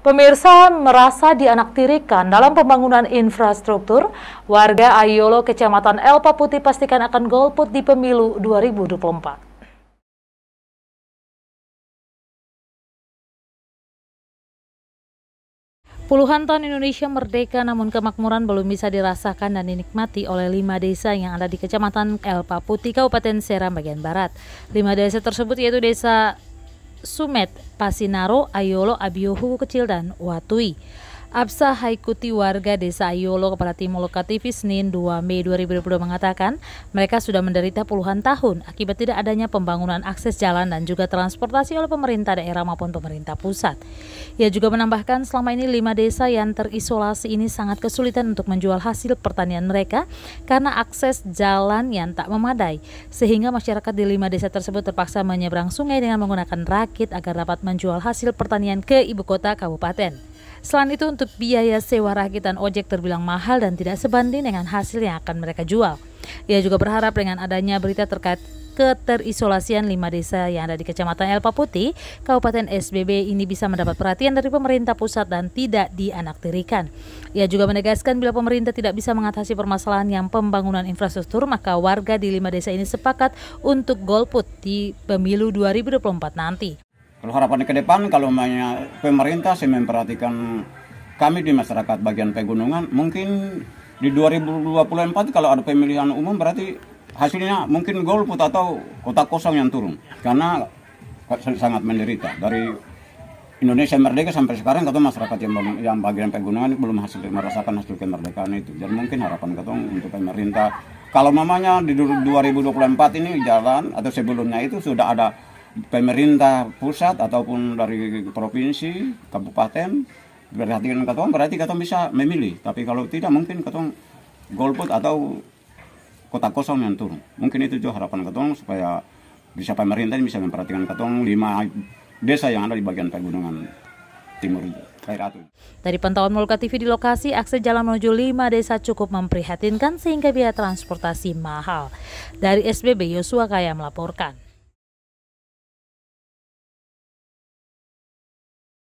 Pemirsa merasa dianaktirikan dalam pembangunan infrastruktur, warga Ayolo Kecamatan El Paputi pastikan akan golput di pemilu 2024. Puluhan tahun Indonesia merdeka namun kemakmuran belum bisa dirasakan dan dinikmati oleh lima desa yang ada di Kecamatan El Paputi, Kabupaten Seram, bagian barat. Lima desa tersebut yaitu Desa Sumet, Pasinaro, Ayolo, Abiohu kecil dan Watui. Absa Haikuti warga Desa Ayolo kepada tim Loka TV Senin 2 Mei 2022 mengatakan mereka sudah menderita puluhan tahun akibat tidak adanya pembangunan akses jalan dan juga transportasi oleh pemerintah daerah maupun pemerintah pusat. Ia juga menambahkan selama ini lima desa yang terisolasi ini sangat kesulitan untuk menjual hasil pertanian mereka karena akses jalan yang tak memadai sehingga masyarakat di lima desa tersebut terpaksa menyeberang sungai dengan menggunakan rakit agar dapat menjual hasil pertanian ke ibu kota kabupaten. Selain itu untuk biaya sewa rakitan ojek terbilang mahal dan tidak sebanding dengan hasil yang akan mereka jual. Ia juga berharap dengan adanya berita terkait keterisolasian lima desa yang ada di Kecamatan Elpa Putih, Kabupaten SBB ini bisa mendapat perhatian dari pemerintah pusat dan tidak dianaktirikan. Ia juga menegaskan bila pemerintah tidak bisa mengatasi permasalahan yang pembangunan infrastruktur, maka warga di lima desa ini sepakat untuk golput di pemilu 2024 nanti. Kalau harapan ke depan, kalau banyak pemerintah sih memperhatikan kami di masyarakat bagian pegunungan, mungkin di 2024 kalau ada pemilihan umum berarti hasilnya mungkin golput atau kotak kosong yang turun. Karena sangat menderita dari Indonesia merdeka sampai sekarang kata masyarakat yang, yang bagian pegunungan belum hasil merasakan hasil kemerdekaan itu. jadi mungkin harapan kata untuk pemerintah kalau mamanya di 2024 ini jalan atau sebelumnya itu sudah ada pemerintah pusat ataupun dari provinsi, kabupaten perhatikan ketua, berarti ketua bisa memilih. Tapi kalau tidak mungkin ketua golput atau kota kosong yang turun. Mungkin itu juga harapan ketua supaya bisa pemerintah bisa memperhatikan ketua lima desa yang ada di bagian pegunungan timur itu. Dari pantauan Mulka TV di lokasi, akses jalan menuju lima desa cukup memprihatinkan sehingga biaya transportasi mahal. Dari SBB Yosua Kaya melaporkan.